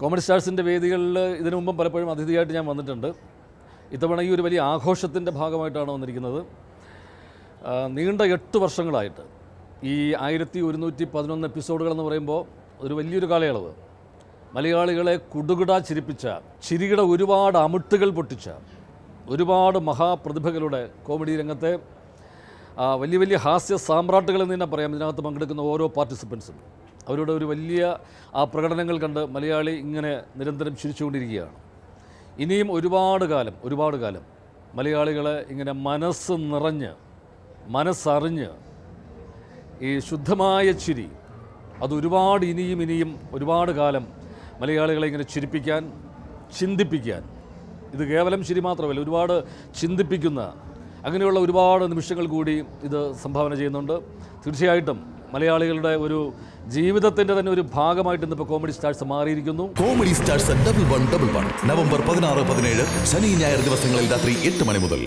comedy സ്റ്റാർസിൻ്റെ വേദികളിൽ ഇതിനു മുമ്പും പലപ്പോഴും അതിഥിയായിട്ട് ഞാൻ വന്നിട്ടുണ്ട് ഇത്തവണ ഈ ഒരു വലിയ ആഘോഷത്തിൻ്റെ ഭാഗമായിട്ടാണ് വന്നിരിക്കുന്നത് നീണ്ട എട്ട് വർഷങ്ങളായിട്ട് ഈ ആയിരത്തി ഒരുന്നൂറ്റി പതിനൊന്ന് എപ്പിസോഡുകൾ എന്ന് പറയുമ്പോൾ ഒരു വലിയൊരു കാലയളവ് മലയാളികളെ കുടുകിട ചിരിപ്പിച്ച ചിരികിട ഒരുപാട് അമിട്ടുകൾ പൊട്ടിച്ച ഒരുപാട് മഹാപ്രതിഭകളുടെ കോമഡി രംഗത്തെ വലിയ വലിയ ഹാസ്യ സാമ്രാട്ടുകളെന്ന് തന്നെ പറയാം ഇതിനകത്ത് പങ്കെടുക്കുന്ന ഓരോ പാർട്ടിസിപ്പൻസും അവരുടെ ഒരു വലിയ ആ പ്രകടനങ്ങൾ കണ്ട് മലയാളി ഇങ്ങനെ നിരന്തരം ചിരിച്ചുകൊണ്ടിരിക്കുകയാണ് ഇനിയും ഒരുപാട് കാലം ഒരുപാട് കാലം മലയാളികളെ ഇങ്ങനെ മനസ്സ് നിറഞ്ഞ് മനസ്സറിഞ്ഞ് ഈ ശുദ്ധമായ ചിരി അത് ഒരുപാട് ഇനിയും ഇനിയും ഒരുപാട് കാലം മലയാളികളെ ഇങ്ങനെ ചിരിപ്പിക്കാൻ ചിന്തിപ്പിക്കാൻ ഇത് കേവലം ചിരി മാത്രമല്ല ഒരുപാട് ചിന്തിപ്പിക്കുന്ന അങ്ങനെയുള്ള ഒരുപാട് നിമിഷങ്ങൾ കൂടി ഇത് സംഭാവന ചെയ്യുന്നുണ്ട് തീർച്ചയായിട്ടും മലയാളികളുടെ ഒരു ജീവിതത്തിന്റെ തന്നെ ഒരു ഭാഗമായിട്ട് ഇന്നിപ്പോ കോമഡി സ്റ്റാർസ് മാറിയിരിക്കുന്നു comedy stars double one double one November പതിനാറ് പതിനേഴ് ശനി ഞായർ ദിവസങ്ങളിൽ രാത്രി എട്ട് മണി മുതൽ